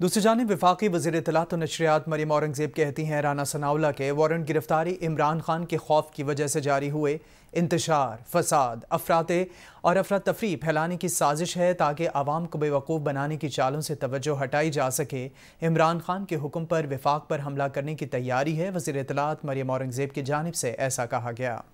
दूसरी जानब विफाक वजी तलात तो और नशरियात मरीम औरंगजेब कहती हैं राना सनावला के वारंट गिरफ्तारी इमरान खान के खौफ की वजह से जारी हुए इंतशार फसाद अफराते और अफरा तफरी फैलाने की साजिश है ताकि आवाम को बेवकूफ़ बनाने की चालों से तवज्जो हटाई जा सके इमरान खान के हुक्म पर विफाक पर हमला करने की तैयारी है वजी तलात मरीम औरंगजेब की जानब से ऐसा कहा गया